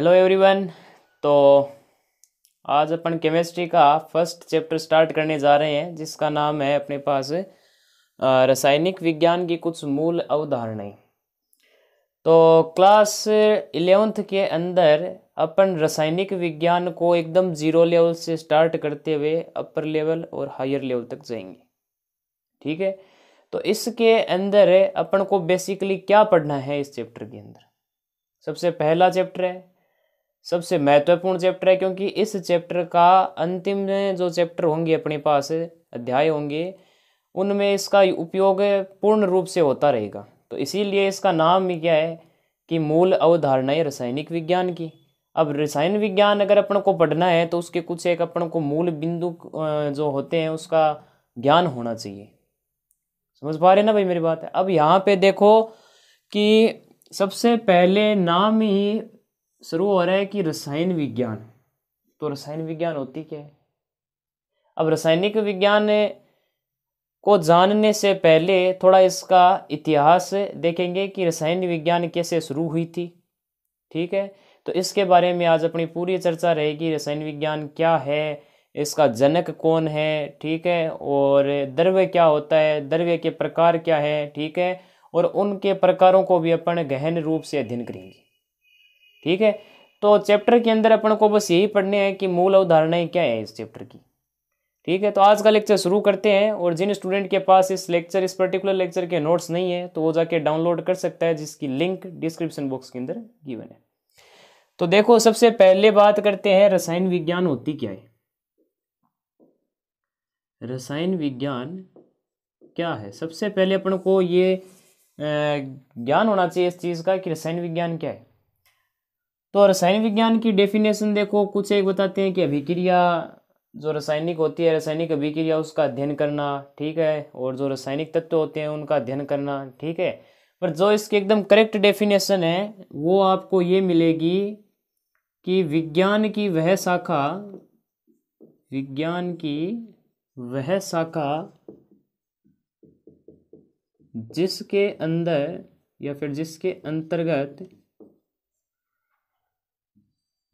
hello everyone तो आज अपन केमिस्ट्री का फर्स्ट चैप्टर स्टार्ट करने जा रहे हैं जिसका नाम है अपने पास रासायनिक विज्ञान की कुछ मूल अवधारणाएं तो क्लास इलेवेंथ के अंदर अपन रासायनिक विज्ञान को एकदम ज़ीरो लेवल से स्टार्ट करते हुए अपर लेवल और हायर लेवल तक जाएंगे ठीक है तो इसके अंदर अपन को बेसिकली क्या पढ़ना है इस चैप्टर के अंदर सबसे पहला चैप्टर है सबसे महत्वपूर्ण चैप्टर है क्योंकि इस चैप्टर का अंतिम जो चैप्टर होंगे अपने पास अध्याय होंगे उनमें इसका उपयोग पूर्ण रूप से होता रहेगा तो इसीलिए इसका नाम भी क्या है कि मूल अवधारणाएं रासायनिक विज्ञान की अब रसायन विज्ञान अगर अपन को पढ़ना है तो उसके कुछ एक अपन को मूल बिंदु जो होते हैं उसका ज्ञान होना चाहिए समझ पा रहे ना भाई मेरी बात है अब यहाँ पे देखो कि सबसे पहले नाम ही शुरू हो रहा है कि रसायन विज्ञान तो रसायन विज्ञान होती क्या है अब रासायनिक विज्ञान को जानने से पहले थोड़ा इसका इतिहास देखेंगे कि रसायन विज्ञान कैसे शुरू हुई थी ठीक है तो इसके बारे में आज अपनी पूरी चर्चा रहेगी रसायन विज्ञान क्या है इसका जनक कौन है ठीक है और द्रव्य क्या होता है द्रव्य के प्रकार क्या है ठीक है और उनके प्रकारों को भी अपन गहन रूप से अध्ययन करेंगे ठीक है तो चैप्टर के अंदर अपन को बस यही पढ़ने हैं कि मूल अवधारणाएं क्या है इस चैप्टर की ठीक है तो आज का लेक्चर शुरू करते हैं और जिन स्टूडेंट के पास इस लेक्चर इस पर्टिकुलर लेक्चर के नोट्स नहीं है तो वो जाके डाउनलोड कर सकता है जिसकी लिंक डिस्क्रिप्शन बॉक्स के अंदर गिवन है तो देखो सबसे पहले बात करते हैं रसायन विज्ञान होती क्या है रसायन विज्ञान क्या है सबसे पहले अपन को ये ज्ञान होना चाहिए इस चीज़ का कि रसायन विज्ञान क्या है तो रसायन विज्ञान की डेफिनेशन देखो कुछ एक बताते हैं कि अभिक्रिया जो रासायनिक होती है रासायनिक अभिक्रिया उसका अध्ययन करना ठीक है और जो रासायनिक तत्व होते हैं उनका अध्ययन करना ठीक है पर जो इसके एकदम करेक्ट डेफिनेशन है वो आपको ये मिलेगी कि विज्ञान की वह शाखा विज्ञान की वह शाखा जिसके अंदर या फिर जिसके अंतर्गत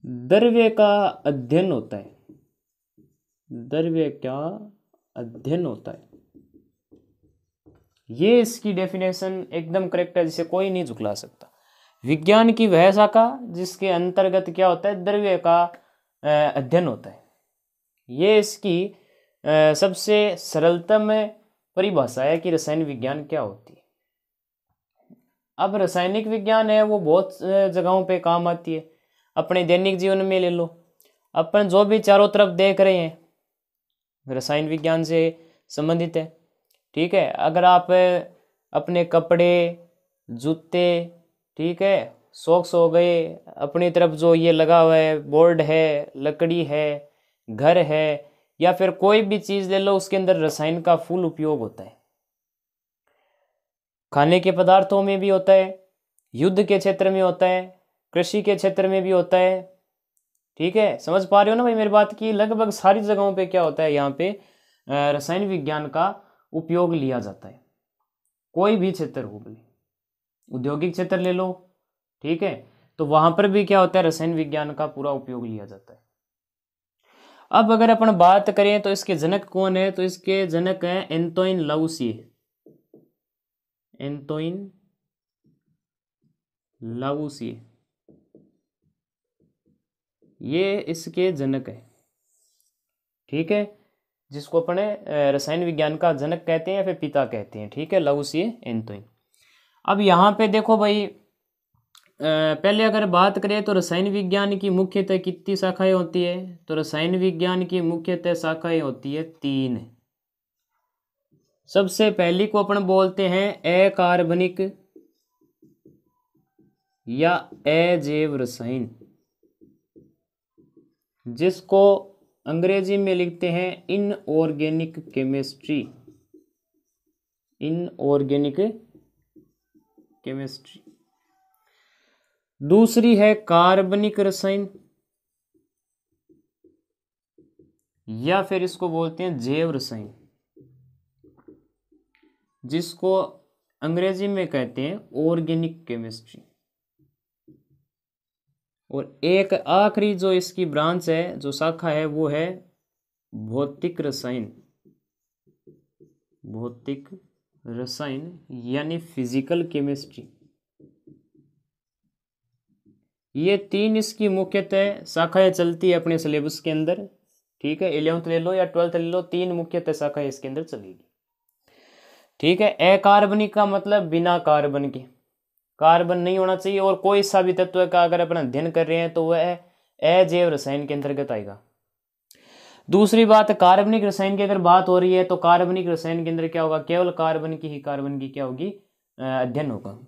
द्रव्य का अध्ययन होता है द्रव्य का अध्ययन होता है ये इसकी डेफिनेशन एकदम करेक्ट है जिसे कोई नहीं झुकला सकता विज्ञान की वह शाखा जिसके अंतर्गत क्या होता है द्रव्य का अध्ययन होता है ये इसकी सबसे सरलतम परिभाषा है कि रसायन विज्ञान क्या होती है अब रासायनिक विज्ञान है वो बहुत जगहों पे काम आती है अपने दैनिक जीवन में ले लो अपन जो भी चारों तरफ देख रहे हैं रसायन विज्ञान से संबंधित है ठीक है अगर आप अपने कपड़े जूते ठीक है सॉक्स हो गए अपनी तरफ जो ये लगा हुआ है बोर्ड है लकड़ी है घर है या फिर कोई भी चीज़ ले लो उसके अंदर रसायन का फुल उपयोग होता है खाने के पदार्थों में भी होता है युद्ध के क्षेत्र में होता है कृषि के क्षेत्र में भी होता है ठीक है समझ पा रहे हो ना भाई मेरी बात की लगभग सारी जगहों पे क्या होता है यहाँ पे रसायन विज्ञान का उपयोग लिया जाता है कोई भी क्षेत्र हो भले औद्योगिक क्षेत्र ले लो ठीक है तो वहां पर भी क्या होता है रसायन विज्ञान का पूरा उपयोग लिया जाता है अब अगर अपन बात करें तो इसके जनक कौन है तो इसके जनक हैं एंतोइन लाउसी एंतोइन लाउसी ये इसके जनक है ठीक है जिसको अपने रसायन विज्ञान का जनक कहते हैं या फिर पिता कहते हैं ठीक है लाउसिए एंतोइन अब यहाँ पे देखो भाई पहले अगर बात करें तो रसायन विज्ञान की मुख्यतः कितनी शाखाएं होती है तो रसायन विज्ञान की मुख्यतः शाखाएं होती है तीन सबसे पहली को अपन बोलते हैं अकार्बनिक या अजैव रसायन जिसको अंग्रेजी में लिखते हैं इनऑर्गेनिक केमिस्ट्री इनऑर्गेनिक केमिस्ट्री दूसरी है कार्बनिक रसायन या फिर इसको बोलते हैं जैव रसायन जिसको अंग्रेजी में कहते हैं ऑर्गेनिक केमिस्ट्री और एक आखिरी जो इसकी ब्रांच है जो शाखा है वो है भौतिक रसायन भौतिक रसायन यानी फिजिकल केमिस्ट्री ये तीन इसकी मुख्यतः शाखाएं चलती है अपने सिलेबस के अंदर ठीक है इलेवंथ ले लो या ट्वेल्थ ले लो तीन मुख्यतः शाखाएं इसके अंदर चलेगी ठीक है अकार्बनिक का मतलब बिना कार्बन के कार्बन नहीं होना चाहिए और कोई सा भी तत्व का अगर अपन अध्ययन कर रहे हैं तो वह अजैव रसायन के अंतर्गत आएगा दूसरी बात कार्बनिक रसायन की अगर बात हो रही है तो कार्बनिक रसायन के अंदर क्या होगा केवल कार्बन की ही कार्बन की क्या होगी अध्ययन होगा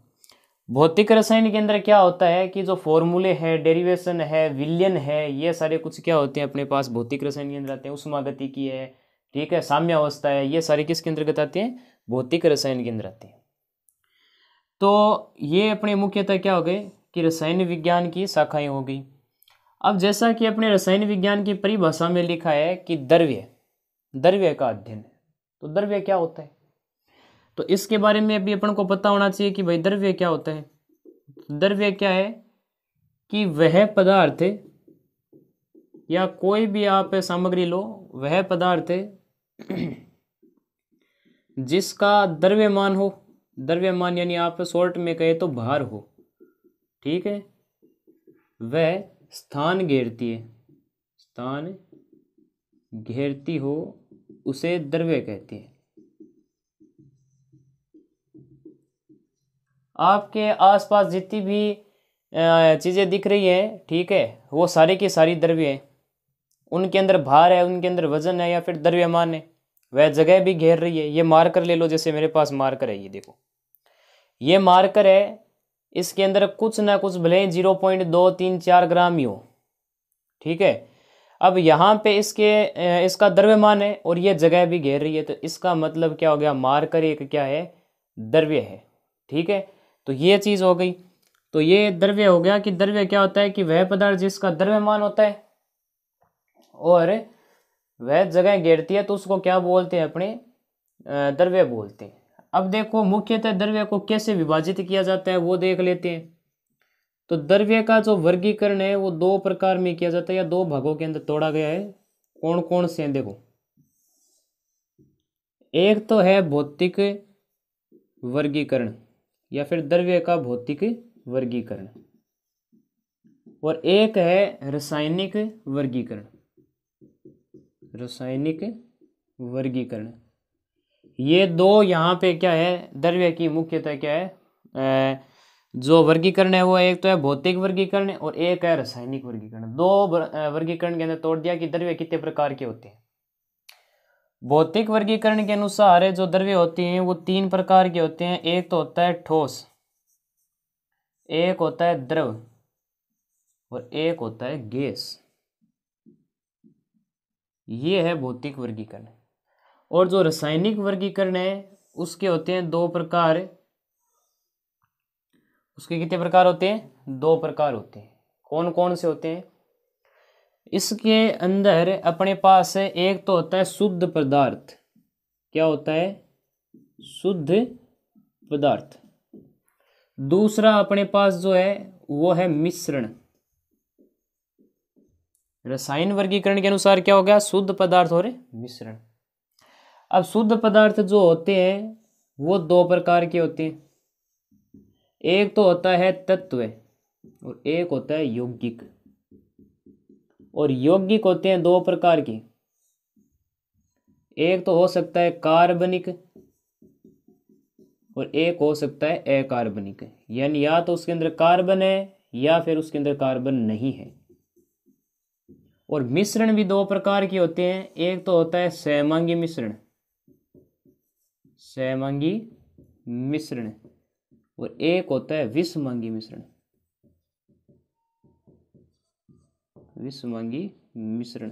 भौतिक रसायन के अंदर क्या होता है कि जो फॉर्मूले है डेरिवेशन है विलियन है ये सारे कुछ क्या होते हैं अपने पास भौतिक रसायन के अंदर आते हैं उष्मागति की है ठीक है साम्यावस्था है ये सारे किसके अंतर्गत आते हैं भौतिक रसायन के अंदर आते हैं तो ये अपने मुख्यतः क्या हो गए कि रसायन विज्ञान की शाखाएं हो गई अब जैसा कि अपने रसायन विज्ञान की परिभाषा में लिखा है कि द्रव्य द्रव्य का अध्ययन है तो द्रव्य क्या होता है तो इसके बारे में अभी अपन को पता होना चाहिए कि भाई द्रव्य क्या होता है द्रव्य क्या है कि वह पदार्थ या कोई भी आप सामग्री लो वह पदार्थ जिसका द्रव्यमान हो द्रव्यमान यानी आप शॉर्ट में कहे तो भार हो ठीक है वह स्थान घेरती है स्थान घेरती हो उसे द्रव्य कहते हैं आपके आसपास जितनी भी चीज़ें दिख रही हैं ठीक है वो सारी की सारी द्रव्य हैं उनके अंदर भार है उनके अंदर वजन है या फिर द्रव्यमान है वह जगह भी घेर रही है ये मार्कर ले लो जैसे मेरे पास मार्कर है ये देखो ये मार्कर है इसके अंदर कुछ ना कुछ भले जीरो पॉइंट दो तीन चार ग्राम ही हो ठीक है अब यहाँ पे इसके इसका द्रव्यमान है और ये जगह भी घेर रही है तो इसका मतलब क्या हो गया मार्कर एक क्या है द्रव्य है ठीक है तो ये चीज़ हो गई तो ये द्रव्य हो गया कि द्रव्य क्या होता है कि वह पदार्थ जिसका द्रव्यमान होता है और वह जगह घेरती है तो उसको क्या बोलते हैं अपने द्रव्य बोलते हैं अब देखो मुख्यतः द्रव्य को कैसे विभाजित किया जाता है वो देख लेते हैं तो द्रव्य का जो वर्गीकरण है वो दो प्रकार में किया जाता है या दो भागों के अंदर तोड़ा गया है कौन कौन से हैं देखो एक तो है भौतिक वर्गीकरण या फिर द्रव्य का भौतिक वर्गीकरण और एक है रासायनिक वर्गीकरण रासायनिक वर्गीकरण ये दो यहाँ पे क्या है द्रव्य की मुख्यतः क्या है जो वर्गीकरण है वो एक तो है भौतिक वर्गीकरण और एक है रासायनिक वर्गीकरण दो वर्गीकरण के अंदर तोड़ दिया कि द्रव्य कितने प्रकार के होते हैं भौतिक वर्गीकरण के अनुसार जो द्रव्य होते हैं वो तीन प्रकार के होते हैं एक तो होता है ठोस एक होता है द्रव और एक होता है गैस ये है भौतिक वर्गीकरण और जो रासायनिक वर्गीकरण है उसके होते हैं दो प्रकार उसके कितने प्रकार होते हैं दो प्रकार होते हैं कौन कौन से होते हैं इसके अंदर अपने पास एक तो होता है शुद्ध पदार्थ क्या होता है शुद्ध पदार्थ दूसरा अपने पास जो है वो है मिश्रण रसायन वर्गीकरण के अनुसार क्या हो गया शुद्ध पदार्थ और मिश्रण अब शुद्ध पदार्थ जो होते हैं वो दो प्रकार के होते हैं एक तो होता है तत्व और एक होता है यौगिक और यौगिक होते हैं दो प्रकार के एक तो हो सकता है कार्बनिक और एक हो सकता है अकार्बनिक यानी या तो उसके अंदर कार्बन है या फिर उसके अंदर कार्बन नहीं है और मिश्रण भी दो प्रकार के होते हैं एक तो होता है सैमांगी मिश्रण सहमंगी मिश्रण और एक होता है विषमंगी मिश्रण विषमंगी मिश्रण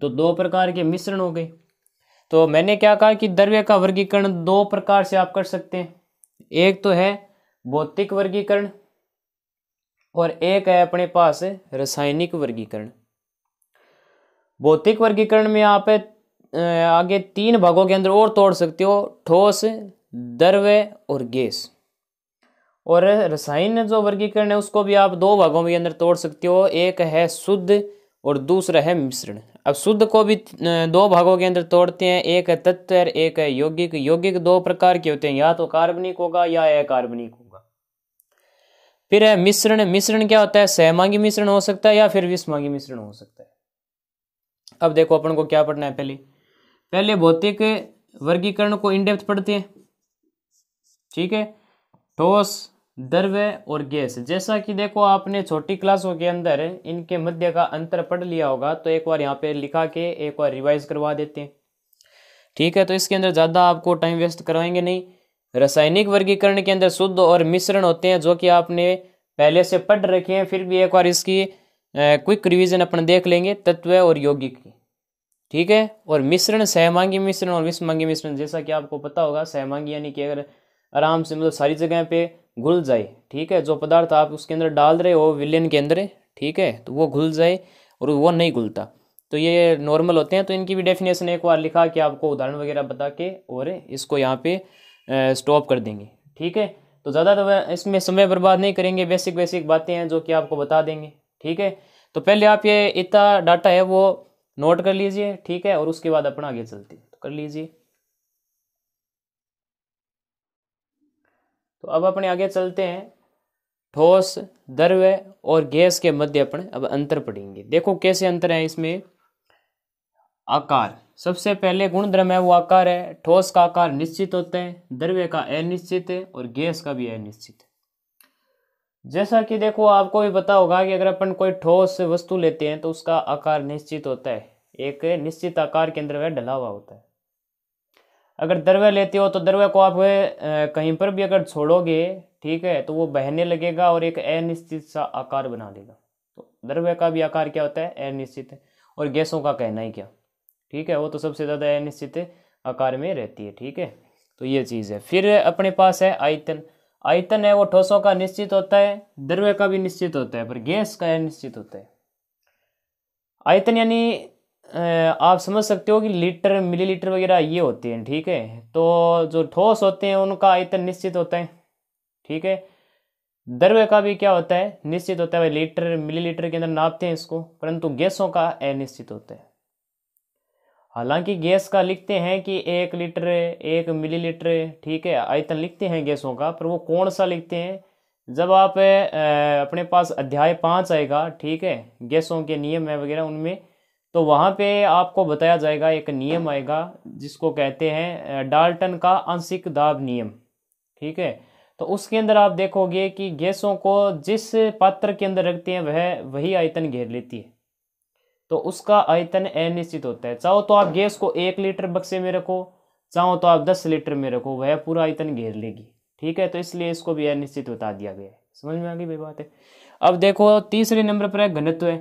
तो दो प्रकार के मिश्रण हो गए तो मैंने क्या कहा कि द्रव्य का वर्गीकरण दो प्रकार से आप कर सकते हैं एक तो है भौतिक वर्गीकरण और एक है अपने पास रासायनिक वर्गीकरण भौतिक वर्गीकरण में आप आगे तीन भागों के अंदर और तोड़ सकते हो ठोस द्रव्य और गैस और रसायन जो वर्गीकरण है उसको भी आप दो भागों के अंदर तोड़ सकते हो एक है शुद्ध और दूसरा है मिश्रण अब शुद्ध को भी दो भागों के अंदर तोड़ते हैं एक है तत्व एक है यौगिक यौगिक दो प्रकार के होते हैं या तो कार्बनिक होगा या अकार्बनिक होगा फिर है मिश्रण मिश्रण क्या होता है सहमांगी मिश्रण हो सकता है या फिर विषमांगी मिश्रण हो सकता है अब देखो अपन को क्या पढ़ना है पहले पहले भौतिक वर्गीकरण को इनडेप्थ पढ़ते हैं ठीक है ठोस द्रव्य और गैस जैसा कि देखो आपने छोटी क्लासों के अंदर इनके मध्य का अंतर पढ़ लिया होगा तो एक बार यहाँ पे लिखा के एक बार रिवाइज करवा देते हैं ठीक है तो इसके अंदर ज़्यादा आपको टाइम वेस्ट करवाएंगे नहीं रासायनिक वर्गीकरण के अंदर शुद्ध और मिश्रण होते हैं जो कि आपने पहले से पढ़ रखे हैं फिर भी एक बार इसकी क्विक रिविजन अपन देख लेंगे तत्व और यौगिक की ठीक है और मिश्रण सहमांगी मिश्रण और विषमांगी मिश्रण जैसा कि आपको पता होगा सहमांगी यानी कि अगर आराम से मतलब सारी जगह पे घुल जाए ठीक है जो पदार्थ आप उसके अंदर डाल रहे हो विलियन के अंदर ठीक है तो वो घुल जाए और वो नहीं घुलता तो ये नॉर्मल होते हैं तो इनकी भी डेफिनेशन एक बार लिखा कि आपको उदाहरण वगैरह बता के और इसको यहाँ पे स्टॉप कर देंगे ठीक है तो ज़्यादा तो इसमें समय बर्बाद नहीं करेंगे बेसिक बेसिक बातें हैं जो कि आपको बता देंगे ठीक है तो पहले आप ये इतना डाटा है वो नोट कर लीजिए ठीक है और उसके बाद अपना आगे चलते तो कर लीजिए तो अब अपने आगे चलते हैं ठोस द्रव्य और गैस के मध्य अपने अब अंतर पड़ेंगे देखो कैसे अंतर है इसमें आकार सबसे पहले गुणधर्म है वो आकार है ठोस का आकार निश्चित होता है द्रव्य का अनिश्चित है और गैस का भी अनिश्चित है जैसा कि देखो आपको भी पता होगा कि अगर अपन कोई ठोस वस्तु लेते हैं तो उसका आकार निश्चित होता है एक निश्चित आकार के अंदर वह ढला हुआ होता है अगर दरवा लेते हो तो दरवे को आप कहीं पर भी अगर छोड़ोगे ठीक है तो वो बहने लगेगा और एक अनिश्चित सा आकार बना देगा तो दरवे का भी आकार क्या होता है अनिश्चित है और गैसों का कहना ही क्या ठीक है वो तो सबसे ज़्यादा अनिश्चित आकार में रहती है ठीक है तो ये चीज़ है फिर अपने पास है आयतन आयतन है वो ठोसों का निश्चित होता है द्रव्य का भी निश्चित होता है पर गैस का निश्चित होता है आयतन यानी आप समझ सकते हो कि लीटर मिलीलीटर वगैरह ये होते हैं ठीक है तो जो ठोस होते हैं उनका आयतन निश्चित होता है ठीक है द्रव्य का भी क्या होता है निश्चित होता है भाई लीटर मिलीलीटर के अंदर नापते हैं इसको परंतु गैसों का अनिश्चित होता है हालांकि गैस का लिखते हैं कि एक लीटर एक मिलीलीटर ठीक है आयतन लिखते हैं गैसों का पर वो कौन सा लिखते हैं जब आप अपने पास अध्याय पाँच आएगा ठीक है गैसों के नियम है वगैरह उनमें तो वहाँ पे आपको बताया जाएगा एक नियम आएगा जिसको कहते हैं डाल्टन का आंशिक दाब नियम ठीक है तो उसके अंदर आप देखोगे कि गैसों को जिस पात्र के अंदर रखते हैं वह वही आयतन घेर लेती है तो उसका आयतन अनिश्चित होता है चाहो तो आप गैस को एक लीटर बक्से में रखो चाहो तो आप दस लीटर में रखो वह पूरा आयतन घेर लेगी ठीक है तो इसलिए इसको भी अनिश्चित बता दिया गया है समझ में आ गई बात है अब देखो तीसरे नंबर पर है घनत्व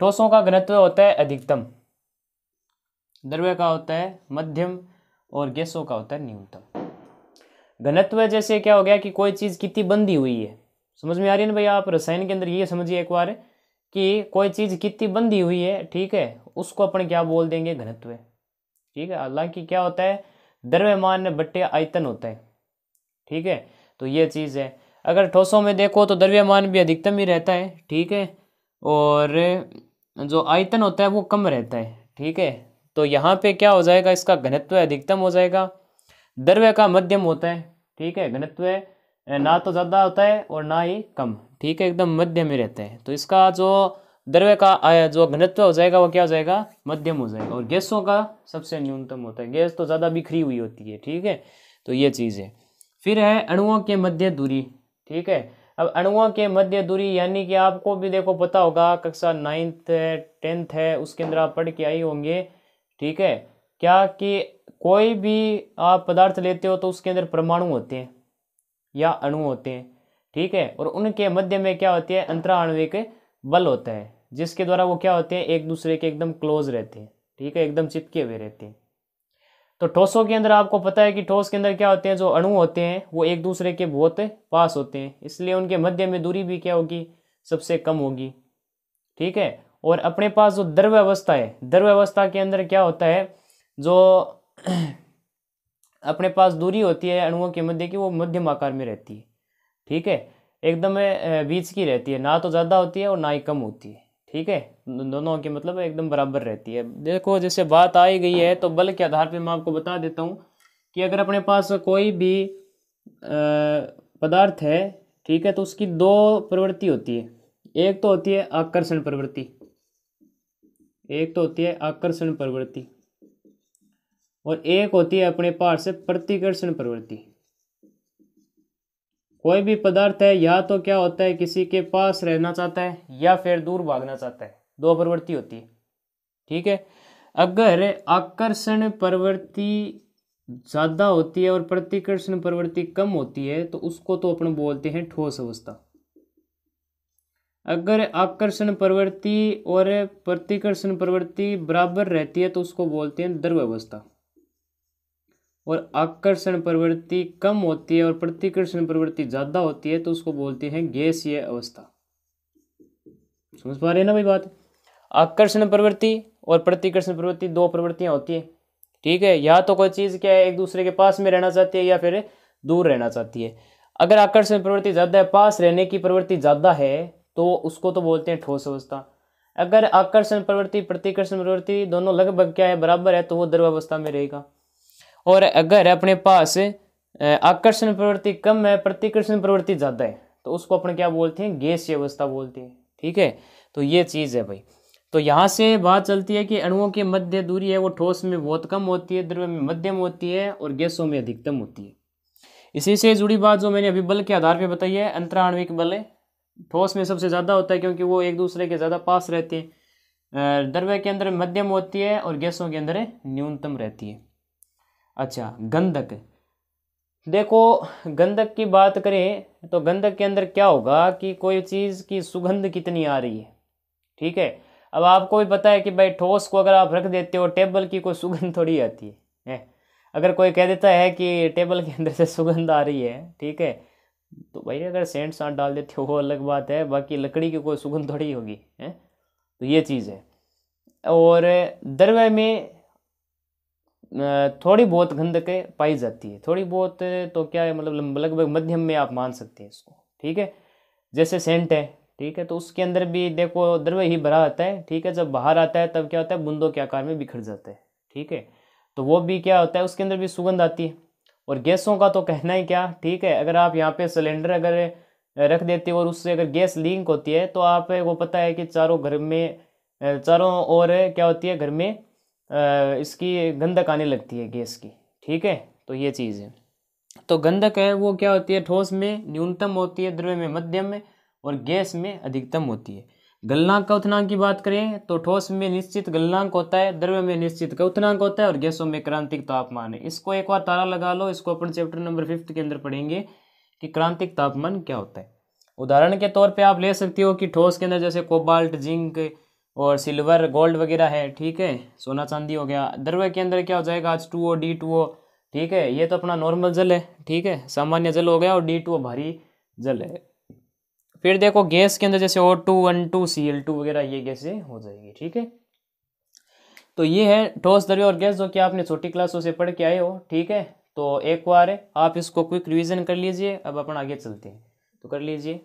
ठोसों का घनत्व होता है अधिकतम द्रव्य का होता है मध्यम और गैसों का होता है न्यूनतम घनत्व जैसे क्या हो गया कि कोई चीज़ कितनी बंदी हुई है समझ में आ रही है ना भाई आप रसायन के अंदर ये समझिए एक बार कि कोई चीज़ कितनी बंधी हुई है ठीक है उसको अपन क्या बोल देंगे घनत्व ठीक है हालांकि क्या होता है द्रव्यमान बट्टे आयतन होता है ठीक है तो ये चीज़ है अगर ठोसों में देखो तो द्रव्यमान भी अधिकतम ही रहता है ठीक है और जो आयतन होता है वो कम रहता है ठीक है तो यहाँ पे क्या हो जाएगा इसका घनत्व अधिकतम हो जाएगा द्रव्य का मध्यम होता है ठीक है घनत्व ना तो ज़्यादा होता है और ना ही कम ठीक है एकदम मध्य में रहते हैं तो इसका जो द्रव्य का जो घनत्व हो जाएगा वो क्या हो जाएगा मध्यम हो जाएगा और गैसों का सबसे न्यूनतम होता है गैस तो ज़्यादा बिखरी हुई होती है ठीक है तो ये चीज़ है फिर है अणुओं के मध्य दूरी ठीक है अब अणुओं के मध्य दूरी यानी कि आपको भी देखो पता होगा कक्षा नाइन्थ है टेंथ है उसके अंदर आप पढ़ के आई होंगे ठीक है क्या कि कोई भी आप पदार्थ लेते हो तो उसके अंदर परमाणु होते हैं या अणु होते हैं ठीक है और उनके मध्य में क्या होती है अंतराणुविक बल होता है जिसके द्वारा वो क्या होते हैं एक दूसरे के एकदम क्लोज रहते हैं ठीक है एकदम चिपके हुए रहते हैं तो ठोसों के अंदर आपको पता है कि ठोस के अंदर क्या होते हैं जो अणु होते हैं वो एक दूसरे के बहुत पास होते हैं इसलिए उनके मध्य में दूरी भी क्या होगी सबसे कम होगी ठीक है और अपने पास जो द्रव्य अवस्था है द्रव्य अवस्था के अंदर क्या होता है जो अपने पास दूरी होती है अणुओं के मध्य की वो मध्यम आकार में रहती है ठीक है एकदम बीच की रहती है ना तो ज़्यादा होती है और ना ही कम होती है ठीक है दोनों के मतलब एकदम बराबर रहती है देखो जैसे बात आई गई है तो बल के आधार पर मैं आपको बता देता हूँ कि अगर अपने पास कोई भी पदार्थ है ठीक है तो उसकी दो प्रवृत्ति होती है एक तो होती है आकर्षण प्रवृत्ति एक तो होती है आकर्षण प्रवृत्ति और एक होती है अपने पार से प्रतिकर्षण प्रवृत्ति कोई भी पदार्थ है या तो क्या होता है किसी के पास रहना चाहता है या फिर दूर भागना चाहता है दो प्रवृत्ति होती है ठीक है अगर आकर्षण प्रवृत्ति ज़्यादा होती है और प्रतिकर्षण प्रवृत्ति कम होती है तो उसको तो अपन बोलते हैं ठोस अवस्था अगर आकर्षण प्रवृत्ति और प्रतिकर्षण प्रवृत्ति बराबर रहती है तो उसको बोलते हैं द्रव अवस्था और आकर्षण प्रवृत्ति कम होती है और प्रतिकर्षण प्रवृत्ति ज़्यादा होती है तो उसको बोलते हैं गैसीय अवस्था समझ पा रहे हैं ना भाई बात आकर्षण प्रवृत्ति और प्रतिकर्षण प्रवृत्ति दो प्रवृत्तियां होती है ठीक है या तो कोई चीज़ क्या है एक दूसरे के पास में रहना चाहती है या फिर दूर रहना चाहती है अगर आकर्षण प्रवृत्ति ज़्यादा है पास रहने की प्रवृत्ति ज़्यादा है तो उसको तो बोलते हैं ठोस अवस्था अगर आकर्षण प्रवृत्ति प्रतिकर्षण प्रवृत्ति दोनों लगभग क्या है बराबर है तो वो अवस्था में रहेगा और अगर अपने पास आकर्षण प्रवृत्ति कम है प्रतिकर्षण प्रवृत्ति ज़्यादा है तो उसको अपन क्या बोलते हैं गैसीय अवस्था बोलते हैं ठीक है तो ये चीज़ है भाई तो यहाँ से बात चलती है कि अणुओं की मध्य दूरी है वो ठोस में बहुत कम होती है द्रव्य में मध्यम होती है और गैसों में अधिकतम होती है इसी से जुड़ी बात जो मैंने अभी बल के आधार पर बताई है अंतराणविक बल ठोस में सबसे ज़्यादा होता है क्योंकि वो एक दूसरे के ज़्यादा पास रहते हैं द्रव्य के अंदर मध्यम होती है और गैसों के अंदर न्यूनतम रहती है अच्छा गंधक देखो गंधक की बात करें तो गंधक के अंदर क्या होगा कि कोई चीज़ की सुगंध कितनी आ रही है ठीक है अब आपको भी पता है कि भाई ठोस को अगर आप रख देते हो टेबल की कोई सुगंध थोड़ी आती है अगर कोई कह देता है कि टेबल के अंदर से सुगंध आ रही है ठीक है तो भाई अगर सेंट साठ डाल देते हो वो अलग बात है बाकी लकड़ी की कोई सुगंध थोड़ी होगी है तो ये चीज़ है और दरवे में थोड़ी बहुत गंधक पाई जाती है थोड़ी बहुत तो क्या है मतलब लगभग मध्यम में आप मान सकते हैं इसको ठीक है जैसे सेंट है ठीक है तो उसके अंदर भी देखो द्रव्य ही भरा आता है ठीक है जब बाहर आता है तब क्या होता है बूंदों के आकार में बिखर जाता है ठीक है तो वो भी क्या होता है उसके अंदर भी सुगंध आती है और गैसों का तो कहना ही क्या ठीक है अगर आप यहाँ पे सिलेंडर अगर रख देते हो और उससे अगर गैस लीक होती है तो आप वो पता है कि चारों घर में चारों ओर क्या होती है घर में इसकी गंधक आने लगती है गैस की ठीक है तो ये चीज़ है तो गंधक है वो क्या होती है ठोस में न्यूनतम होती है द्रव्य में मध्यम में और गैस में अधिकतम होती है गलनांक का की बात करें तो ठोस में निश्चित गलनांक होता है द्रव्य में निश्चित का होता है और गैसों में क्रांतिक तापमान है इसको एक बार तारा लगा लो इसको अपन चैप्टर नंबर फिफ्थ के अंदर पढ़ेंगे कि क्रांतिक तापमान क्या होता है उदाहरण के तौर पे आप ले सकते हो कि ठोस के अंदर जैसे कोबाल्ट जिंक और सिल्वर गोल्ड वगैरह है ठीक है सोना चांदी हो गया द्रव्य के अंदर क्या हो जाएगा आज two O D two O ठीक है ये तो अपना नॉर्मल जल है ठीक है सामान्य जल हो गया और डी टू ओ भारी जल है फिर देखो गैस के अंदर जैसे O two one two C L two वगैरह ये गैसें हो जाएगी ठीक है तो ये है ठोस द्रव्य और गैस जो कि आपने छोटी क्लासों से पढ़ के आए हो ठीक है तो एक बार आप इसको क्विक रिविजन कर लीजिए अब अपन आगे चलते हैं तो कर लीजिए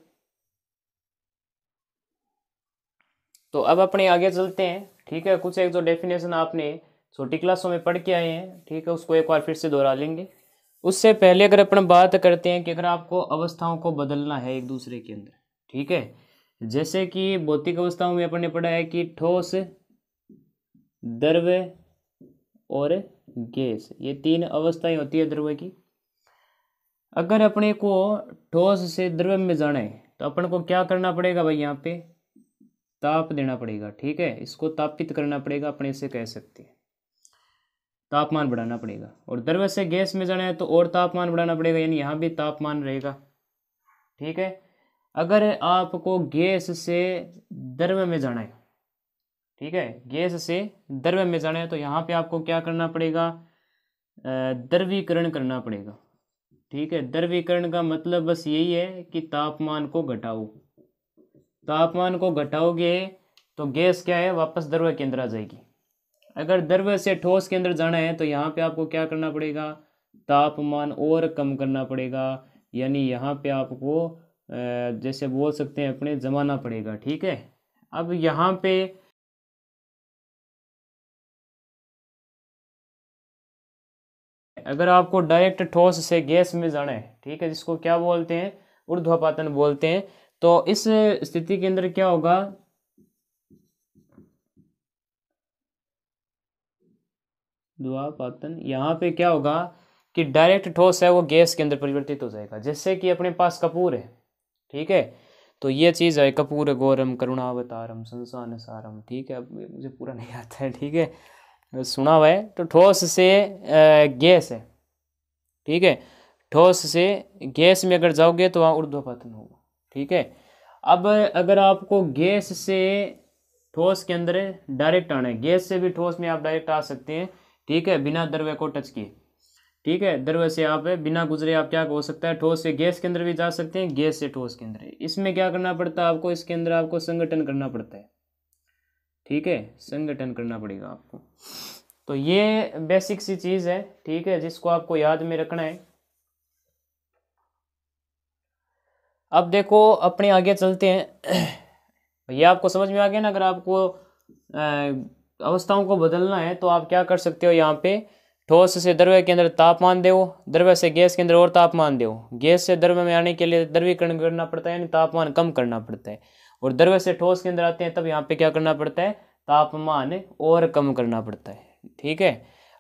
तो अब अपने आगे चलते हैं ठीक है कुछ एक जो डेफिनेशन आपने छोटी क्लासों में पढ़ के आए हैं ठीक है उसको एक बार फिर से दोहरा लेंगे उससे पहले अगर अपन बात करते हैं कि अगर आपको अवस्थाओं को बदलना है एक दूसरे के अंदर ठीक है जैसे कि भौतिक अवस्थाओं में अपन ने पढ़ा है कि ठोस द्रव्य और गैस ये तीन अवस्थाएं होती है द्रव्य की अगर अपने को ठोस से द्रव्य में जाना है तो अपन को क्या करना पड़ेगा भाई यहाँ पे ताप देना पड़ेगा ठीक है इसको तापित करना पड़ेगा अपने से कह सकते हैं तापमान बढ़ाना पड़ेगा और द्रव्य से गैस में जाना है तो और तापमान बढ़ाना पड़ेगा यानी यहाँ भी तापमान रहेगा ठीक है अगर आपको गैस से द्रव्य में जाना है ठीक है गैस से द्रव्य में जाना है तो यहाँ पे आपको क्या करना पड़ेगा द्रवीकरण करना पड़ेगा ठीक है द्रवीकरण का मतलब बस यही है कि तापमान को घटाओ तापमान को घटाओगे तो गैस क्या है वापस द्रव्य के अंदर आ जाएगी अगर द्रव्य से ठोस के अंदर जाना है तो यहाँ पे आपको क्या करना पड़ेगा तापमान और कम करना पड़ेगा यानी यहाँ पे आपको जैसे बोल सकते हैं अपने जमाना पड़ेगा ठीक है अब यहाँ पे अगर आपको डायरेक्ट ठोस से गैस में जाना है ठीक है जिसको क्या बोलते हैं ऊर्ध्वापातन बोलते हैं तो इस स्थिति के अंदर क्या होगा दुआ पातन यहाँ पे क्या होगा कि डायरेक्ट ठोस है वो गैस के अंदर परिवर्तित हो जाएगा जिससे कि अपने पास कपूर है ठीक है तो ये चीज़ है कपूर गौरम करुणावतारम संसान सारम ठीक है अब मुझे पूरा नहीं आता है ठीक है सुना हुआ है तो ठोस से गैस है ठीक है ठोस से गैस में अगर जाओगे तो वहां उर्ध्वपतन होगा ठीक है अब अगर आपको गैस से ठोस के अंदर डायरेक्ट आना है गैस से भी ठोस में आप डायरेक्ट आ सकते हैं ठीक है बिना दरवे को टच किए ठीक है दरवे से आप बिना गुजरे आप क्या हो सकता है ठोस से गैस के अंदर भी जा सकते हैं गैस से ठोस के अंदर इसमें क्या करना पड़ता है आपको इसके अंदर आपको संगठन करना पड़ता है ठीक है संगठन करना पड़ेगा आपको तो ये बेसिक सी चीज़ है ठीक है जिसको आपको याद में रखना है अब देखो अपने आगे चलते हैं भैया आपको समझ में आ गया ना अगर आपको अवस्थाओं को बदलना है तो आप क्या कर सकते हो यहाँ पे ठोस से द्रव्य के अंदर तापमान दो द्रव्य से गैस के अंदर और तापमान दो गैस से द्रव्य में आने के लिए द्रवीकरण करना पड़ता है यानी तापमान कम करना पड़ता है और द्रव्य से ठोस के अंदर आते हैं तब यहाँ पे क्या करना पड़ता है तापमान और कम करना पड़ता है ठीक है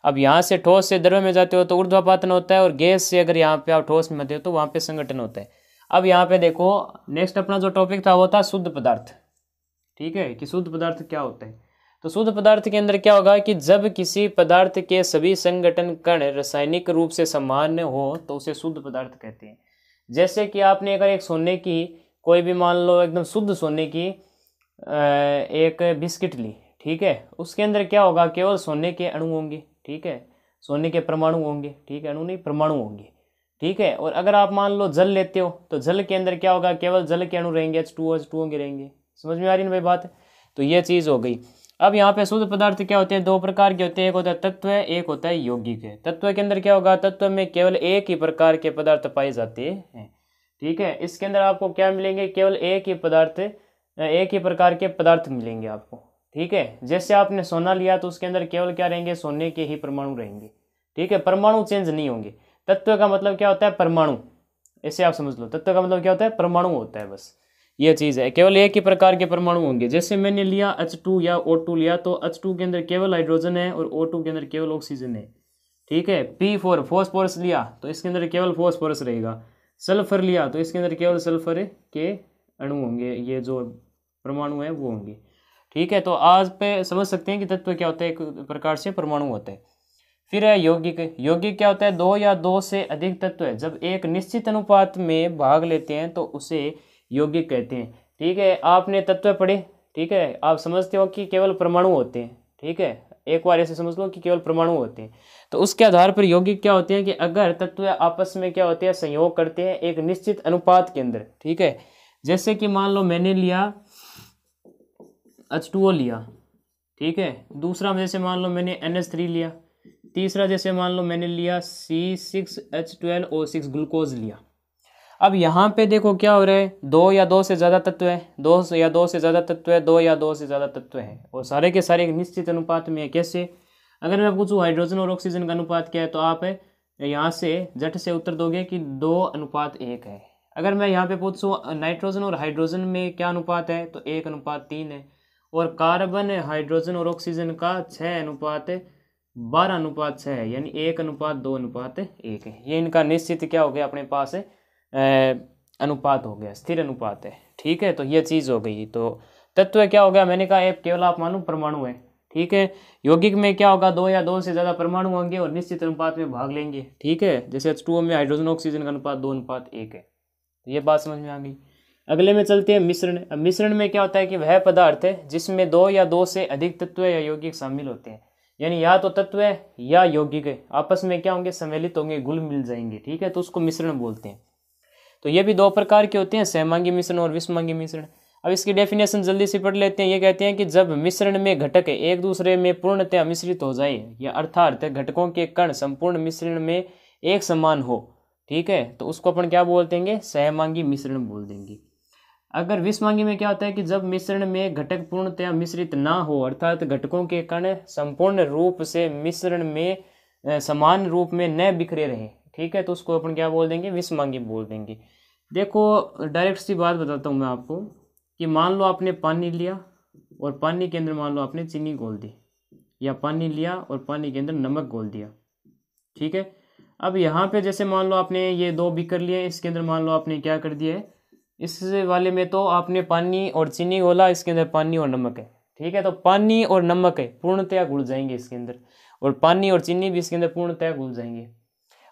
अब यहाँ से ठोस से द्रव्य में जाते हो तो ऊर्ध्वपातन होता है और गैस से अगर यहाँ पे आप ठोस में मत हो तो वहाँ पे संगठन होता है अब यहाँ पे देखो नेक्स्ट अपना जो टॉपिक था वो था शुद्ध पदार्थ ठीक है कि शुद्ध पदार्थ क्या होते हैं तो शुद्ध पदार्थ के अंदर क्या होगा कि जब किसी पदार्थ के सभी संगठन कण रासायनिक रूप से सामान्य हो तो उसे शुद्ध पदार्थ कहते हैं जैसे कि आपने अगर एक सोने की कोई भी मान लो एकदम शुद्ध सोने की एक बिस्किट ली ठीक है उसके अंदर क्या होगा केवल सोने के अणु होंगे ठीक है सोने के परमाणु होंगे ठीक है अणु नहीं परमाणु होंगे ठीक है और अगर आप मान लो जल लेते हो तो जल के अंदर क्या होगा केवल जल के अणु रहेंगे एच टू एच टू के रहेंगे समझ में आ रही ना भाई बात तो ये चीज़ हो गई अब यहाँ पे शुद्ध पदार्थ क्या होते हैं दो प्रकार के होते हैं एक होता है तत्व एक होता है यौगिक है तत्व के अंदर क्या होगा तत्व में केवल एक ही प्रकार के पदार्थ पाए जाते हैं ठीक है इसके अंदर आपको क्या मिलेंगे केवल एक ही पदार्थ एक ही प्रकार के पदार्थ मिलेंगे आपको ठीक है जैसे आपने सोना लिया तो उसके अंदर केवल क्या रहेंगे सोने के ही परमाणु रहेंगे ठीक है परमाणु चेंज नहीं होंगे तत्व का मतलब क्या होता है परमाणु ऐसे आप समझ लो तत्व का मतलब क्या होता है परमाणु होता है बस ये चीज़ है केवल एक ही प्रकार के परमाणु होंगे जैसे मैंने लिया टू या टू लिया तो टू के अंदर केवल हाइड्रोजन है और टू के अंदर केवल ऑक्सीजन है ठीक है पी फोर फोस्फोरस लिया तो इसके अंदर केवल फोस्फोरस रहेगा सल्फर लिया तो इसके अंदर केवल सल्फर के अणु होंगे ये जो परमाणु है वो होंगे ठीक है तो आज पे समझ सकते हैं कि तत्व क्या होता है एक प्रकार से परमाणु होता है फिर है यौगिक यौगिक क्या होता है दो या दो से अधिक तत्व है जब एक निश्चित अनुपात में भाग लेते हैं तो उसे यौगिक कहते हैं ठीक है आपने तत्व पढ़े ठीक है आप समझते हो कि केवल परमाणु होते हैं ठीक है एक बार ऐसे समझ लो कि केवल परमाणु होते हैं तो उसके आधार पर यौगिक क्या होते हैं कि अगर तत्व आपस में क्या होते हैं संयोग करते हैं एक निश्चित अनुपात के अंदर ठीक है जैसे कि मान लो मैंने लिया एच लिया ठीक है दूसरा जैसे मान लो मैंने एन लिया तीसरा जैसे मान लो मैंने लिया C six H twelve O six glucose लिया अब यहाँ पे देखो क्या हो रहा है दो या दो से ज़्यादा तत्व है दो से या दो से ज़्यादा तत्व है दो या दो से ज़्यादा तत्व है और सारे के सारे निश्चित अनुपात में है कैसे अगर मैं पूछूँ हाइड्रोजन और ऑक्सीजन का अनुपात क्या है तो आप यहाँ से जट से उत्तर दोगे कि दो अनुपात एक है अगर मैं यहाँ पे पूछूँ नाइट्रोजन और हाइड्रोजन में क्या अनुपात है तो एक अनुपात तीन है और कार्बन हाइड्रोजन और ऑक्सीजन का छः अनुपात बारह अनुपात छः है यानी एक अनुपात दो अनुपात एक है ये इनका निश्चित क्या हो गया अपने पास है अनुपात हो गया स्थिर अनुपात है ठीक है तो ये चीज़ हो गई तो तत्व क्या हो गया मैंने कहा एक केवल आप मानो परमाणु है ठीक है यौगिक में क्या होगा दो या दो से ज़्यादा परमाणु होंगे और निश्चित अनुपात में भाग लेंगे ठीक है जैसे एच टू में हाइड्रोजन ऑक्सीजन का अनुपात दो अनुपात एक है तो ये बात समझ में आ गई अगले में चलते हैं मिश्रण मिश्रण में क्या होता है कि वह पदार्थ है जिसमें दो या दो से अधिक तत्व या यौगिक शामिल होते हैं यानी या तो तत्व है या यौगिक है आपस में क्या होंगे सम्मिलित होंगे गुल मिल जाएंगे ठीक है तो उसको मिश्रण बोलते हैं तो ये भी दो प्रकार के होते हैं सहमांगी मिश्रण और विषमांगी मिश्रण अब इसकी डेफिनेशन जल्दी से पढ़ लेते हैं ये कहते हैं कि जब मिश्रण में घटक एक दूसरे में पूर्णतया मिश्रित हो जाए या अर्थार्थ घटकों के कण संपूर्ण मिश्रण में एक समान हो ठीक है तो उसको अपन क्या बोल देंगे सहमांगी मिश्रण बोल देंगे अगर विषमांगी में क्या होता है कि जब मिश्रण में घटक पूर्णतया मिश्रित ना हो अर्थात घटकों के कण संपूर्ण रूप से मिश्रण में समान रूप में न बिखरे रहे ठीक है तो उसको अपन क्या बोल देंगे विषमांगी बोल देंगे देखो डायरेक्ट सी बात बताता हूँ मैं आपको कि मान लो आपने पानी लिया और पानी के अंदर मान लो आपने चीनी घोल दी या पानी लिया और पानी के अंदर नमक घोल दिया ठीक है अब यहाँ पे जैसे मान लो आपने ये दो बिकर लिए इसके अंदर मान लो आपने क्या कर दिया है इस वाले में तो आपने पानी और चीनी गोला इसके अंदर पानी और नमक है ठीक है तो पानी और नमक है पूर्णतया घुल जाएंगे इसके अंदर और पानी और चीनी भी इसके अंदर पूर्णतया घुल जाएंगे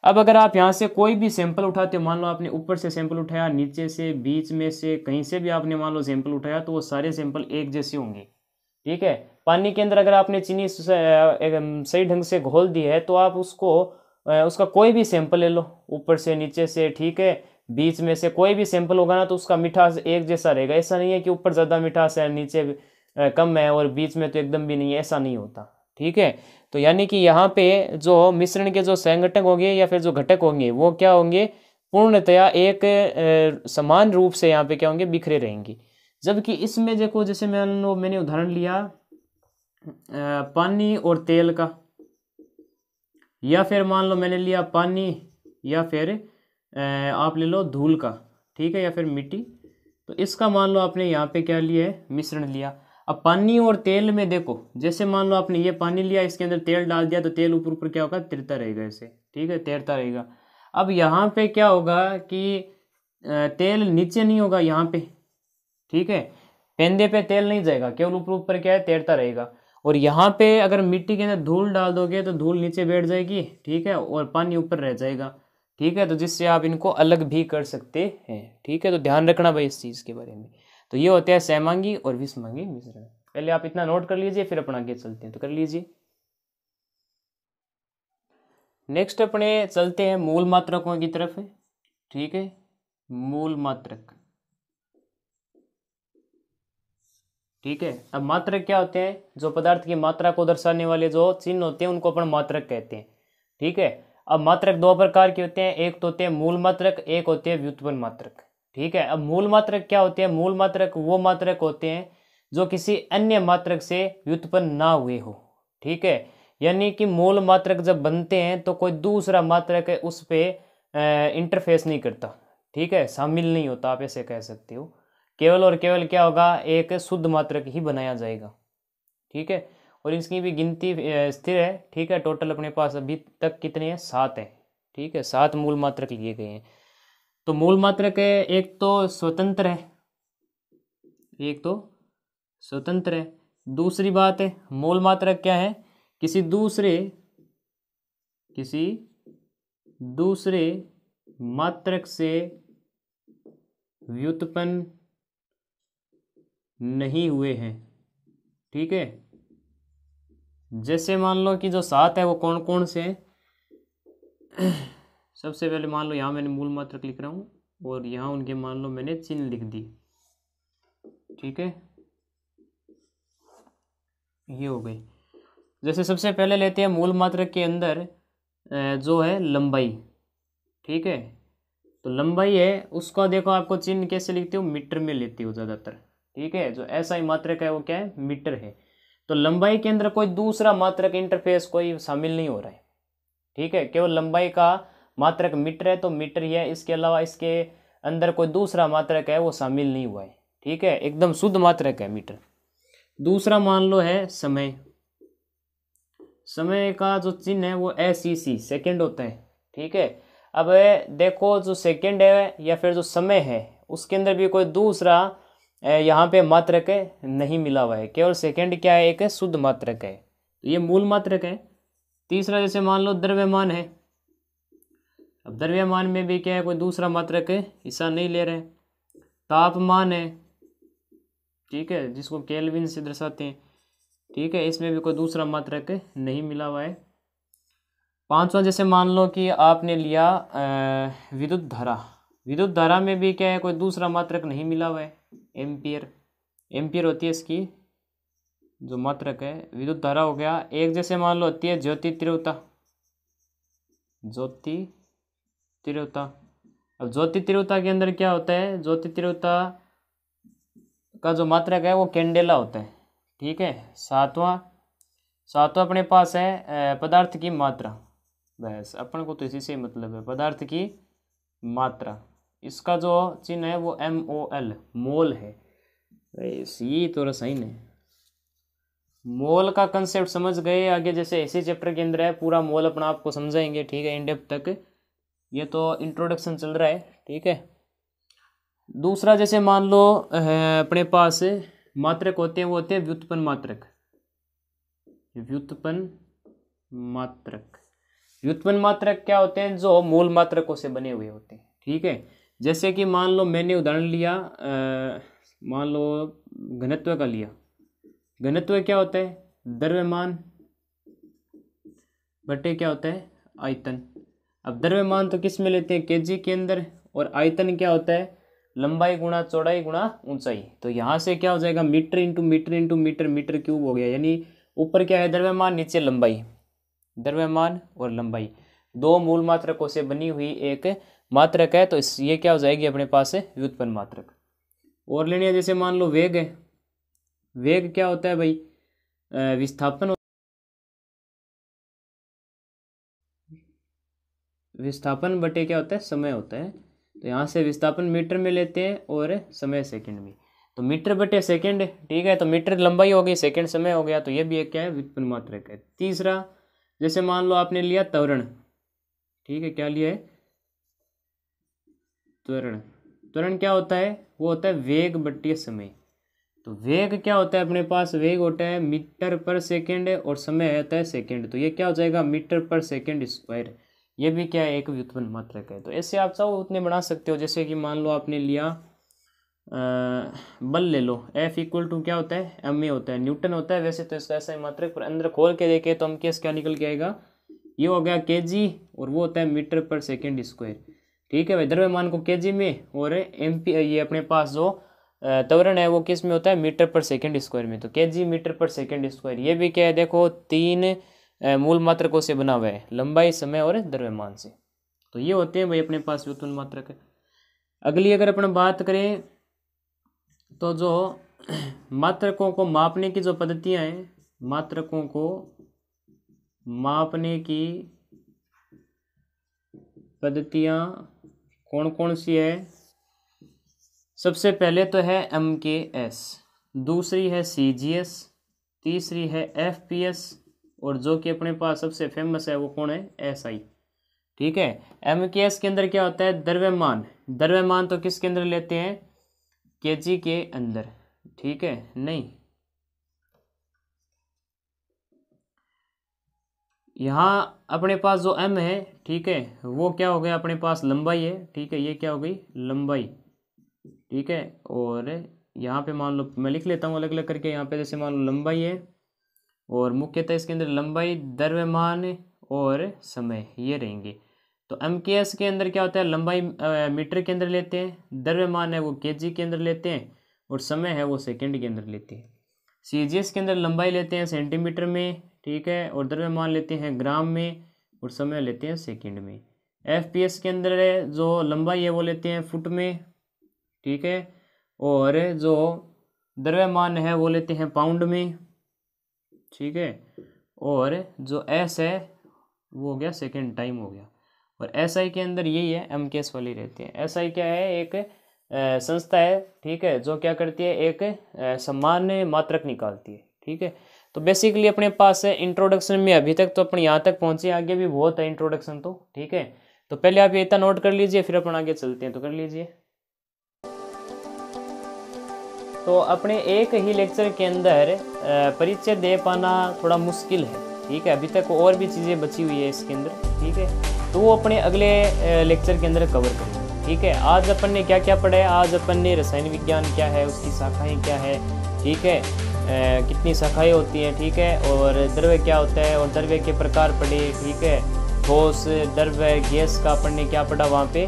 अब अगर आप यहाँ से कोई भी सैंपल उठाते हो मान लो आपने ऊपर से सैंपल उठाया नीचे से बीच में से कहीं से भी आपने मान लो सैंपल उठाया तो वो सारे सैंपल एक जैसे होंगे ठीक है पानी के अंदर अगर आपने चीनी सही ढंग से घोल दी है तो आप उसको उसका कोई भी सैंपल ले लो ऊपर से नीचे से ठीक है बीच में से कोई भी सैंपल होगा ना तो उसका मिठास एक जैसा रहेगा ऐसा नहीं है कि ऊपर ज़्यादा मिठास है नीचे कम है और बीच में तो एकदम भी नहीं है ऐसा नहीं होता ठीक है तो यानी कि यहाँ पे जो मिश्रण के जो संगठक होंगे या फिर जो घटक होंगे वो क्या होंगे पूर्णतया एक समान रूप से यहाँ पे क्या होंगे बिखरे रहेंगे जबकि इसमें देखो जैसे मैं मैंने उदाहरण लिया पानी और तेल का या फिर मान लो मैंने लिया पानी या फिर आप ले लो धूल का ठीक है या फिर मिट्टी तो इसका मान लो आपने यहाँ पे क्या लिया है मिश्रण लिया अब पानी और तेल में देखो जैसे मान लो आपने ये पानी लिया इसके अंदर तेल डाल दिया तो तेल ऊपर ऊपर क्या होगा तिरता रहेगा इसे ठीक है तैरता रहेगा अब यहाँ पे क्या होगा कि तेल नीचे नहीं होगा यहाँ पे ठीक है पेंदे पे तेल नहीं जाएगा केवल ऊपर ऊपर क्या है तैरता रहेगा और यहाँ पे अगर मिट्टी के अंदर धूल डाल दोगे तो धूल नीचे बैठ जाएगी ठीक है और पानी ऊपर रह जाएगा ठीक है तो जिससे आप इनको अलग भी कर सकते हैं ठीक है तो ध्यान रखना भाई इस चीज़ के बारे में तो ये होता है सहमांगी और विषमांगी मिश्रण पहले आप इतना नोट कर लीजिए फिर अपना आगे चलते हैं तो कर लीजिए नेक्स्ट अपने चलते हैं मूल मात्रकों की तरफ ठीक है मूल मात्रक ठीक है अब मात्रक क्या होते हैं जो पदार्थ की मात्रा को दर्शाने वाले जो चिन्ह होते हैं उनको अपन मात्रक कहते हैं ठीक है अब मात्रक दो प्रकार के होते हैं एक तो होते हैं मूल मात्रक एक होते हैं व्युत्पन्न मात्रक ठीक है अब मूल मात्रक क्या होते हैं मूल मात्रक वो मात्रक होते हैं जो किसी अन्य मात्रक से व्युत्पन्न ना हुए हो ठीक है यानी कि मूल मात्रक जब बनते हैं तो कोई दूसरा मात्रक है उस पर इंटरफेस नहीं करता ठीक है शामिल नहीं होता आप ऐसे कह सकते हो केवल और केवल क्या होगा एक शुद्ध मात्रक ही बनाया जाएगा ठीक है और इसकी भी गिनती स्थिर है ठीक है टोटल अपने पास अभी तक कितने हैं सात हैं ठीक है सात मूल मात्रक लिए गए हैं तो मूल मात्रक है एक तो स्वतंत्र है एक तो स्वतंत्र है दूसरी बात है मूल मात्रक क्या है किसी दूसरे किसी दूसरे मात्रक से व्युत्पन्न नहीं हुए हैं ठीक है जैसे मान लो कि जो सात है वो कौन कौन से सबसे पहले मान लो यहाँ मैंने मूल मात्र लिख रहा हूँ और यहाँ उनके मान लो मैंने चिन्ह लिख दी ठीक है ये हो गई जैसे सबसे पहले लेते हैं मूल मात्र के अंदर जो है लंबाई ठीक है तो लंबाई है उसका देखो आपको चिन्ह कैसे लिखते हो मीटर में लेती हो ज़्यादातर ठीक है जो ऐसा ही मात्रक है वो क्या है मीटर है तो लंबाई के अंदर कोई दूसरा मात्रक इंटरफेस कोई शामिल नहीं हो रहा है ठीक है केवल लंबाई का मात्रक मीटर है तो मीटर ही है इसके अलावा इसके अंदर कोई दूसरा मात्रक है वो शामिल नहीं हुआ है ठीक है एकदम शुद्ध मात्रक है मीटर दूसरा मान लो है समय समय का जो चिन्ह है वो ए सी सी सेकेंड होता है ठीक है अब देखो जो सेकेंड है या फिर जो समय है उसके अंदर भी कोई दूसरा यहाँ पे मात्रक नहीं मिला हुआ है केवल सेकेंड क्या है एक शुद्ध मात्रक है तो ये मूल मात्रक है तीसरा जैसे मान लो द्रव्यमान है अब द्रव्यमान में भी क्या है कोई दूसरा मात्रक हिस्सा नहीं ले रहे हैं तापमान है ठीक है जिसको केलविन से दर्शाते हैं ठीक है इसमें भी कोई दूसरा मात्रक नहीं मिला हुआ है पांचवा जैसे मान लो कि आपने लिया विद्युत धारा विद्युत धारा में भी क्या है कोई दूसरा मात्रक नहीं मिला हुआ है एम्पियर एम्पियर होती है इसकी जो मात्रक है विद्युत धारा हो गया एक जैसे मान लो होती है ज्योति तीव्रता ज्योति तीव्रता अब ज्योति तीव्रता के अंदर क्या होता है ज्योति तीव्रता का जो मात्रक है वो कैंडेला होता है ठीक है सातवां सातवां अपने पास है पदार्थ की मात्रा बहस अपन को तो इसी से मतलब है पदार्थ की मात्रा इसका जो चिन्ह है वो एम ओ एल मोल है ये तो रसायन है मोल का कंसेप्ट समझ गए आगे जैसे ऐसे चैप्टर के अंदर है पूरा मोल अपना आपको समझाएंगे ठीक है इंडेप तक ये तो इंट्रोडक्शन चल रहा है ठीक है दूसरा जैसे मान लो अपने पास मात्रक होते हैं वो होते हैं व्युत्पन्न मात्रक व्युत्पन्न मात्रक व्युत्पन्न मात्रक क्या होते हैं जो मूल मात्रकों से बने हुए होते हैं ठीक है जैसे कि मान लो मैंने उदाहरण लिया मान लो घनत्व का लिया घनत्व क्या होता है द्रव्यमान बटे क्या होता है आयतन अब द्रव्यमान तो किस में लेते हैं केजी के अंदर और आयतन क्या होता है लंबाई गुणा चौड़ाई गुणा ऊंचाई तो यहाँ से क्या हो जाएगा metre into metre into metre metre cube हो गया यानी ऊपर क्या है द्रव्यमान नीचे लंबाई द्रव्यमान और लंबाई दो मूल मात्रकों से बनी हुई एक मात्रक है तो इस ये क्या हो जाएगी अपने पास से व्युत्पन्न मात्रक और लेने जैसे मान लो वेग है वेग क्या होता है भाई विस्थापन विस्थापन बटे क्या होता है समय होता है तो यहाँ से विस्थापन मीटर में लेते हैं और समय सेकंड में तो मीटर बटे सेकंड ठीक है तो मीटर लंबाई हो गई सेकंड समय हो गया तो ये भी एक क्या है व्युत्पन्न मात्रक है तीसरा जैसे मान लो आपने लिया त्वरण ठीक है क्या लिया है त्वरण त्वरण क्या होता है वो होता है वेग बट्टिय समय तो वेग क्या होता है अपने पास वेग होता है मीटर पर सेकेंड और समय होता है सेकेंड तो ये क्या हो जाएगा मीटर पर सेकेंड स्क्वायर ये भी क्या है एक व्युत्पन्न मात्रक है तो ऐसे आप सब उतने बना सकते हो जैसे कि मान लो आपने लिया बल ले लो एफ इक्वल टू क्या होता है एम ए होता है न्यूटन होता है वैसे तो इसका ऐसा ही मात्रक पर अंदर खोल के देखे तो हम केस क्या निकल के आएगा ये हो गया के जी और वो होता है मीटर पर सेकेंड स्क्वायर ठीक है भाई द्रव्यमान को जी में और एम पी ये अपने पास जो त्वरण है वो किस में होता है मीटर पर सेकेंड स्क्वायर में तो केजी मीटर पर सेकेंड स्क्वायर ये भी क्या है देखो तीन मूल मात्रकों से बना हुआ है लंबाई समय और द्रव्यमान से तो ये होते हैं भाई अपने पास व्युत्पन्न मात्रक अगली अगर अपन बात करें तो जो मात्रकों को मापने की जो पद्धतियाँ हैं मात्रकों को मापने की पद्धतियाँ कौन कौन सी है सबसे पहले तो है एम के एस दूसरी है सी जी एस तीसरी है एफ पी एस और जो कि अपने पास सबसे फेमस है वो कौन है एस आई ठीक है एम के एस के अंदर क्या होता है द्रव्यमान द्रव्यमान तो किसके अंदर लेते हैं के जी के अंदर ठीक है नहीं यहाँ अपने पास जो एम है ठीक है वो क्या हो गया अपने पास लंबाई है ठीक है ये क्या हो गई लंबाई ठीक है और यहाँ पे मान लो मैं लिख लेता हूँ अलग अलग करके यहाँ पे जैसे मान लो लंबाई है और मुख्यतः इसके अंदर लंबाई द्रव्यमान और समय ये रहेंगे तो एम के एस के अंदर क्या होता है लंबाई आ, मीटर के अंदर लेते हैं द्रव्यमान है वो के जी के अंदर लेते हैं और समय है वो सेकेंड के अंदर लेते हैं सी जी एस के अंदर लंबाई लेते हैं सेंटीमीटर में ठीक है और दर मान लेते हैं ग्राम में और समय लेते हैं सेकेंड में एफ के अंदर है जो लंबाई है वो लेते हैं फुट में ठीक है और जो द्रव्यमान है वो लेते हैं पाउंड में ठीक है और जो एस है वो हो गया सेकेंड टाइम हो गया और एस आई के अंदर यही है एम के एस वाली रहती है एस आई क्या है एक संस्था है ठीक है जो क्या करती है एक सामान्य मात्रक निकालती है ठीक है तो बेसिकली अपने पास है इंट्रोडक्शन में अभी तक तो अपन यहाँ तक पहुँचे आगे भी बहुत है इंट्रोडक्शन तो ठीक है तो पहले आप ये इतना नोट कर लीजिए फिर अपन आगे चलते हैं तो कर लीजिए तो अपने एक ही लेक्चर के अंदर परिचय दे पाना थोड़ा मुश्किल है ठीक है अभी तक और भी चीज़ें बची हुई है इसके अंदर ठीक है तो वो अपने अगले लेक्चर के अंदर कवर करेंगे ठीक है आज अपन ने क्या क्या पढ़ा है आज अपन ने रसायन विज्ञान क्या है उसकी शाखाएँ क्या है ठीक है कितनी सखाई होती हैं ठीक है और द्रव्य क्या होता है और द्रव्य के प्रकार पढ़े ठीक है ठोस द्रव्य गैस का पढ़ने क्या पढ़ा वहाँ पे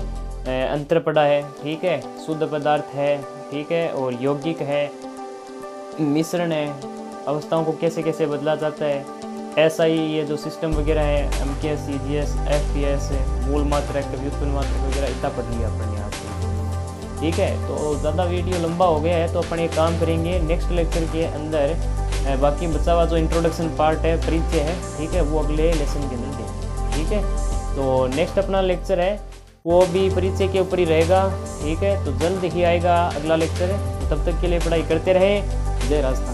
अंतर पड़ा है ठीक है शुद्ध पदार्थ है ठीक है और यौगिक है मिश्रण है अवस्थाओं को कैसे कैसे बदला जाता है ऐसा ही ये जो सिस्टम वगैरह है M K S C G S F P S मूल मात्रक व्युत्पन्न मात्रक वगैरह इतना पढ़ लिया अपन ठीक है तो ज़्यादा वीडियो लंबा हो गया है तो अपन एक काम करेंगे नेक्स्ट लेक्चर के अंदर बाकी बचा हुआ जो इंट्रोडक्शन पार्ट है परिचय है ठीक है वो अगले लेसन के अंदर देंगे ठीक है तो नेक्स्ट अपना लेक्चर है वो भी परिचय के ऊपर ही रहेगा ठीक है तो जल्द ही आएगा अगला लेक्चर तो तब तक के लिए पढ़ाई करते रहे जय राजस्थान